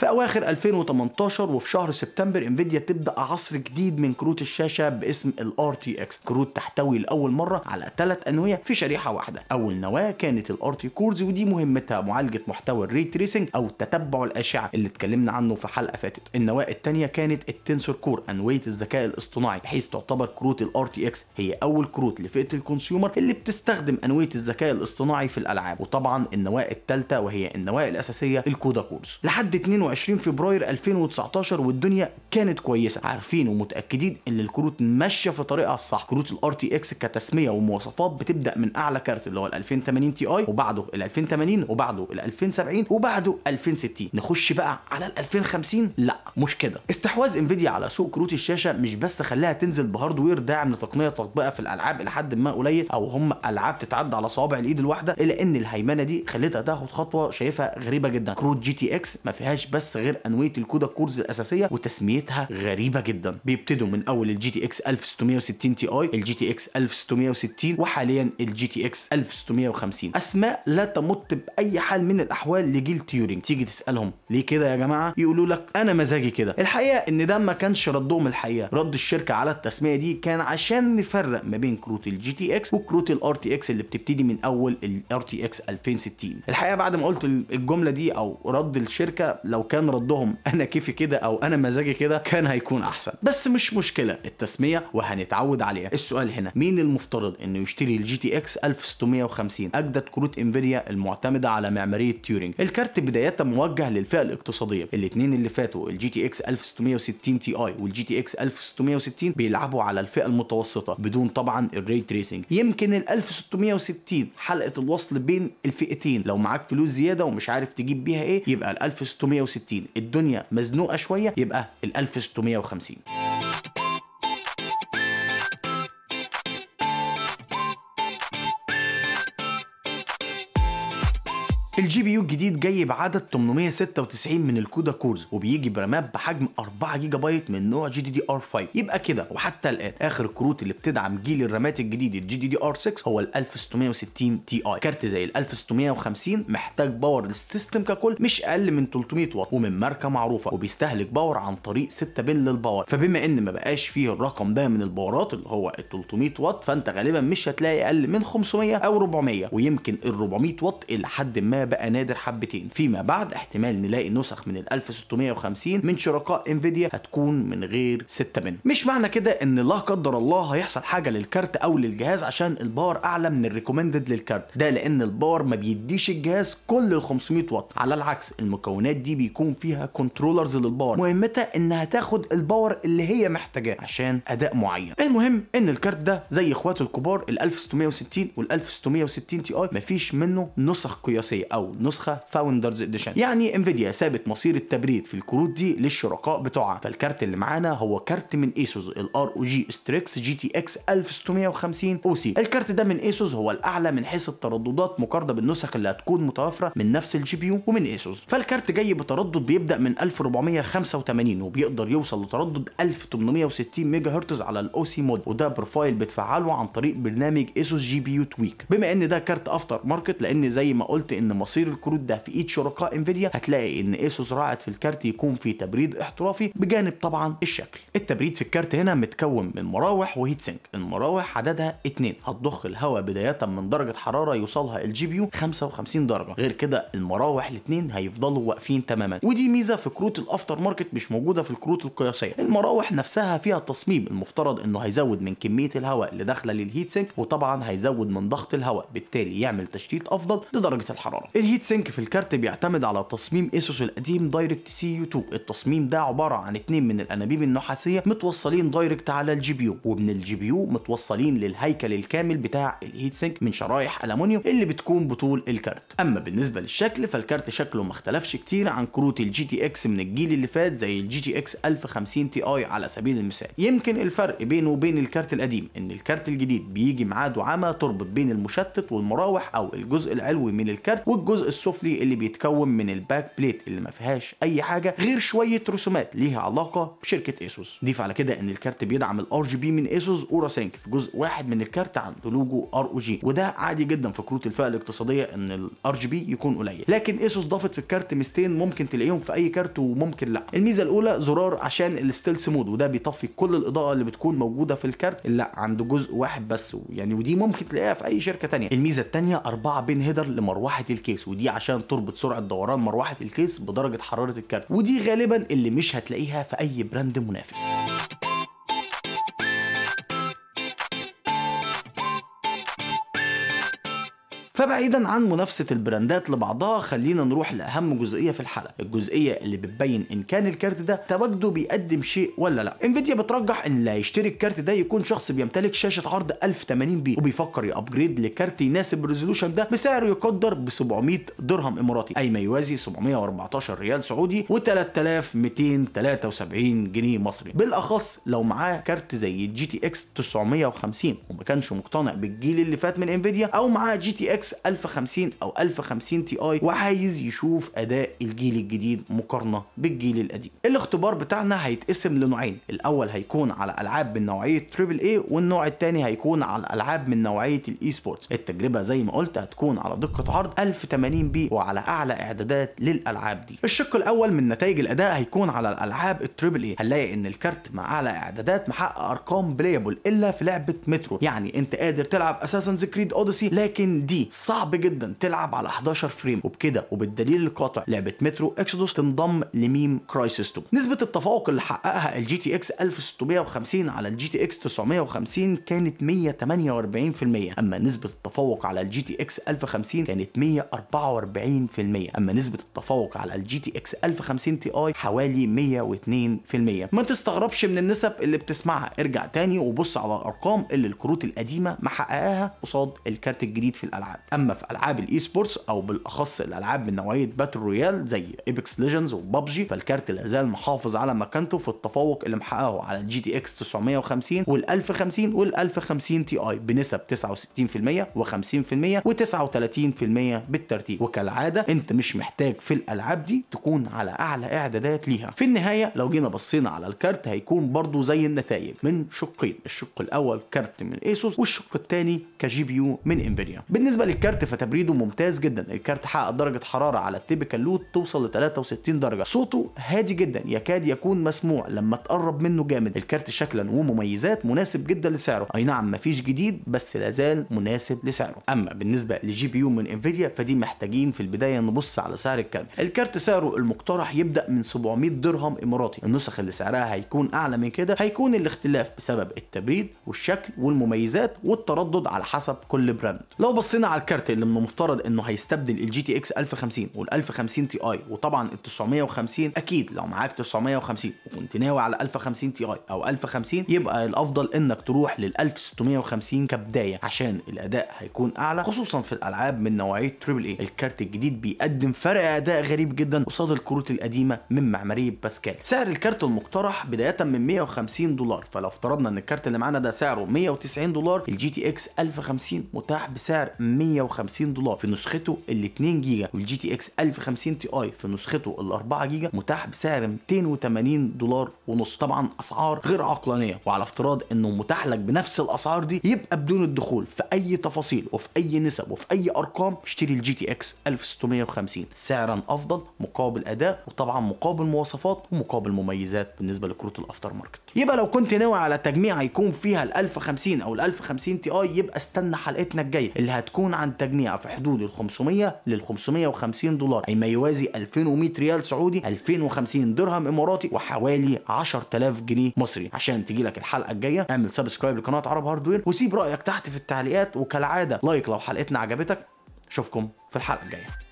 في أواخر 2018 وفي شهر سبتمبر انفيديا تبدأ عصر جديد من كروت الشاشة باسم تي RTX كروت تحتوي لأول مرة على ثلاث أنوية في شريحة واحدة أول نواة كانت الار RT كورز ودي مهمتها معالجة محتوى الري تريسنج أو تتبع الأشعة اللي اتكلمنا عنه في حلقة فاتت النواة الثانية كانت التنسور كور أنوية الذكاء الاصطناعي بحيث تعتبر كروت تي RTX هي أول كروت لفئة الكونسيومر اللي بتستخدم أنوية الذكاء الاصطناعي في الألعاب وطبعا النواة الثالثة وهي النواة الأساسية الكودا كورز لحد 22 22 فبراير 2019 والدنيا كانت كويسه عارفين ومتاكدين ان الكروت ماشيه في طريقها الصح كروت الار تي اكس كتسميه ومواصفات بتبدا من اعلى كارت اللي هو ال 2080 تي اي وبعده ال 2080 وبعده ال 2070 وبعده 2060 نخش بقى على ال 2050 لا مش كده استحواذ انفيديا على سوق كروت الشاشه مش بس خلاها تنزل بهاردوير داعم لتقنيه تطبيقها في الالعاب الى حد ما قليل او هم العاب تتعدى على صوابع الايد الواحده الا ان الهيمنه دي خلتها تاخد خطوه شايفها غريبه جدا كروت جي تي اكس ما فيهاش بس بس غير انويه الكودا كورز الاساسيه وتسميتها غريبه جدا بيبتدوا من اول الجي تي اكس 1660 تي اي الجي تي اكس 1660 وحاليا الجي تي اكس 1650 اسماء لا تمت باي حال من الاحوال لجيل تيورينج تيجي تسالهم ليه كده يا جماعه يقولوا لك انا مزاجي كده الحقيقه ان ده ما كانش ردهم الحقيقه رد الشركه على التسميه دي كان عشان نفرق ما بين كروت الجي تي اكس وكروت الار تي اكس اللي بتبتدي من اول الار تي اكس 2060 الحقيقه بعد ما قلت الجمله دي او رد الشركه لو كان ردهم انا كيفي كده او انا مزاجي كده كان هيكون احسن بس مش مشكله التسميه وهنتعود عليها السؤال هنا مين المفترض انه يشتري الجي تي اكس 1650 اجدد كروت انفيديا المعتمده على معماريه تيورينج الكارت بدايه موجه للفئه الاقتصاديه الاثنين اللي فاتوا الجي تي اكس 1660 تي اي والجي تي اكس 1660 بيلعبوا على الفئه المتوسطه بدون طبعا الري تريسنج يمكن ال 1660 حلقه الوصل بين الفئتين لو معاك فلوس زياده ومش عارف تجيب بيها ايه يبقى ال 1660 1660 الدنيا مزنوقه شويه يبقى ال 1650 الجي بي يو الجديد جاي بعدد 896 من الكودا كورز وبيجي برامات بحجم 4 جيجا بايت من نوع جي دي دي ار 5 يبقى كده وحتى الان اخر الكروت اللي بتدعم جيل الرامات الجديد الجي دي دي ار 6 هو ال 1660 تي اي كارت زي ال 1650 محتاج باور للسيستم ككل مش اقل من 300 واط ومن ماركه معروفه وبيستهلك باور عن طريق 6 بن للباور فبما ان ما بقاش فيه الرقم ده من الباورات اللي هو ال 300 واط فانت غالبا مش هتلاقي اقل من 500 او 400 ويمكن ال 400 واط الى حد ما بقى نادر حبتين فيما بعد احتمال نلاقي نسخ من ال 1650 من شركاء انفيديا هتكون من غير 6 بن مش معنى كده ان لا قدر الله هيحصل حاجه للكارت او للجهاز عشان الباور اعلى من الريكومندد للكارت ده لان الباور ما بيديش الجهاز كل ال 500 واط على العكس المكونات دي بيكون فيها كنترولرز للباور مهمتها انها تاخد الباور اللي هي محتاجاه عشان اداء معين المهم ان الكارت ده زي اخواته الكبار ال 1660 وال 1660 تي اي مفيش منه نسخ قياسيه او نسخه فاوندرز اديشن يعني انفيديا سابت مصير التبريد في الكروت دي للشركاء بتوعها فالكارت اللي معانا هو كارت من ايسوس الار او جي ستريكس جي تي اكس 1650 او سي الكارت ده من ايسوس هو الاعلى من حيث الترددات مقارنه بالنسخ اللي هتكون متوفره من نفس الجي بي يو ومن ايسوس فالكارت جاي بتردد بيبدا من 1485 وبيقدر يوصل لتردد 1860 ميجا هرتز على الاو سي مود وده بروفايل بتفعله عن طريق برنامج ايسوس جي بي يو تويك بما ان ده كارت افتر ماركت لان زي ما قلت ان مصير الكروت ده في ايد شركاء انفيديا هتلاقي ان اسوس راعت في الكارت يكون في تبريد احترافي بجانب طبعا الشكل التبريد في الكارت هنا متكون من مراوح وهيت سينك المراوح عددها 2 هتضخ الهواء بدايه من درجه حراره يوصلها الجي بي يو 55 درجه غير كده المراوح الاثنين هيفضلوا واقفين تماما ودي ميزه في كروت الافتر ماركت مش موجوده في الكروت القياسيه المراوح نفسها فيها تصميم المفترض انه هيزود من كميه الهواء اللي داخله للهيت سينك وطبعا هيزود من ضغط الهواء بالتالي يعمل تشتيت افضل لدرجه الحراره الهيت سينك في الكارت بيعتمد على تصميم اسوس القديم دايركت سي يو 2 التصميم ده عباره عن اتنين من الانابيب النحاسيه متوصلين دايركت على الجي بي يو ومن الجي بي يو متوصلين للهيكل الكامل بتاع الهيت سينك من شرايح المونيوم اللي بتكون بطول الكارت اما بالنسبه للشكل فالكارت شكله ما اختلفش كتير عن كروت الجي تي اكس من الجيل اللي فات زي الجي تي اكس 1050 تي اي على سبيل المثال يمكن الفرق بينه وبين الكارت القديم ان الكارت الجديد بيجي معاه دعامه تربط بين المشتت والمراوح او الجزء العلوي من الكارت الجزء السفلي اللي بيتكون من الباك بليت اللي ما فيهاش اي حاجه غير شويه رسومات ليها علاقه بشركه ايسوس ضيف على كده ان الكارت بيدعم الار جي بي من ايسوس اورا سينك في جزء واحد من الكارت عنده لوجو ار او جي وده عادي جدا في كروت الفئه الاقتصاديه ان الار جي بي يكون قليل لكن ايسوس ضافت في الكارت ميزتين ممكن تلاقيهم في اي كارت وممكن لا الميزه الاولى زرار عشان الستيلس مود وده بيطفي كل الاضاءه اللي بتكون موجوده في الكارت لا عند جزء واحد بس يعني ودي ممكن تلاقيها في اي شركه ثانيه الميزه الثانيه اربعه بين هيدر لمروحه الكيبورد الكيس ودي عشان تربط سرعه دوران مروحه الكيس بدرجه حراره الكارت ودي غالبا اللي مش هتلاقيها في اي براند منافس فبعيدا عن منافسه البراندات لبعضها خلينا نروح لاهم جزئيه في الحلقه الجزئيه اللي بتبين ان كان الكارت ده تواجده بيقدم شيء ولا لا انفيديا بترجح ان اللي هيشتري الكارت ده يكون شخص بيمتلك شاشه عرض 1080 بي وبيفكر يابجريد لكارت يناسب الريزولوشن ده بسعر يقدر ب 700 درهم اماراتي اي ما يوازي 714 ريال سعودي و3273 جنيه مصري بالاخص لو معاه كارت زي جي تي اكس 950 وما كانش مقتنع بالجيل اللي فات من انفيديا او معاه جي تي اكس اكس 1050 او 1050 تي اي وعايز يشوف اداء الجيل الجديد مقارنه بالجيل القديم الاختبار بتاعنا هيتقسم لنوعين الاول هيكون على العاب من نوعيه تريبل اي والنوع الثاني هيكون على العاب من نوعيه الاي سبورتس التجربه زي ما قلت هتكون على دقه عرض 1080 بي وعلى اعلى اعدادات للالعاب دي الشق الاول من نتائج الاداء هيكون على الالعاب التريبل اي هنلاقي ان الكارت مع اعلى اعدادات محقق ارقام بلايبل الا في لعبه مترو يعني انت قادر تلعب اساسن كريد اوديسي لكن دي صعب جدا تلعب على 11 فريم وبكده وبالدليل القاطع لعبه مترو اكسودوس تنضم لميم كرايسيس 2 نسبه التفوق اللي حققها الجي تي اكس 1650 على الجي تي اكس 950 كانت 148% اما نسبه التفوق على الجي تي اكس 1050 كانت 144% اما نسبه التفوق على الجي تي اكس 1050 تي اي حوالي 102% ما تستغربش من النسب اللي بتسمعها ارجع تاني وبص على الارقام اللي الكروت القديمه محققاها قصاد الكارت الجديد في الالعاب اما في العاب الاي سبورتس او بالاخص الالعاب من نوعيه باتل رويال زي ايبكس ليجندز وبابجي فالكارت لا زال محافظ على مكانته في التفوق اللي محققه على الجي تي اكس 950 وال 1050 وال 1050 تي اي بنسب 69% و50% و39% بالترتيب وكالعاده انت مش محتاج في الالعاب دي تكون على اعلى اعدادات ليها في النهايه لو جينا بصينا على الكارت هيكون برضو زي النتائج من شقين الشق الاول كارت من ايسوس والشق الثاني كجي بي يو من انفيديا بالنسبه الكارت فتبريده ممتاز جدا الكارت حقق درجه حراره على التيبيكال لود توصل ل 63 درجه صوته هادي جدا يكاد يكون مسموع لما تقرب منه جامد الكارت شكلا ومميزات مناسب جدا لسعره اي نعم مفيش جديد بس لازال مناسب لسعره اما بالنسبه لجي بي يو من انفيديا فدي محتاجين في البدايه نبص على سعر الكارت الكارت سعره المقترح يبدا من 700 درهم اماراتي النسخ اللي سعرها هيكون اعلى من كده هيكون الاختلاف بسبب التبريد والشكل والمميزات والتردد على حسب كل براند لو بصينا على الكارت اللي من المفترض انه هيستبدل الجي تي اكس 1050 وال 1050 تي اي وطبعا ال 950 اكيد لو معاك 950 وكنت ناوي على 1050 تي اي او 1050 يبقى الافضل انك تروح لل 1650 كبدايه عشان الاداء هيكون اعلى خصوصا في الالعاب من نوعيه تريبل اي الكارت الجديد بيقدم فرق اداء غريب جدا قصاد الكروت القديمه من معماريه باسكال سعر الكارت المقترح بدايه من 150 دولار فلو افترضنا ان الكارت اللي معانا ده سعره 190 دولار الجي تي اكس 1050 متاح بسعر 100 150 دولار في نسخته ال 2 جيجا والجي تي اكس 1050 تي اي في نسخته ال 4 جيجا متاح بسعر 280 دولار ونص طبعا اسعار غير عقلانيه وعلى افتراض انه متاح لك بنفس الاسعار دي يبقى بدون الدخول في اي تفاصيل وفي اي نسب وفي اي ارقام اشتري الجي تي اكس 1650 سعرا افضل مقابل اداء وطبعا مقابل مواصفات ومقابل مميزات بالنسبه لكروت الافتر ماركت يبقى لو كنت ناوي على تجميع هيكون فيها ال 1050 او ال 1050 تي اي يبقى استنى حلقتنا الجايه اللي هتكون عن تجميع في حدود ال 500 لل 550 دولار اي ما يوازي 2100 ريال سعودي 2050 درهم اماراتي وحوالي 10000 جنيه مصري عشان تجي لك الحلقه الجايه اعمل سبسكرايب لقناه عرب هاردوير وسيب رايك تحت في التعليقات وكالعاده لايك لو حلقتنا عجبتك اشوفكم في الحلقه الجايه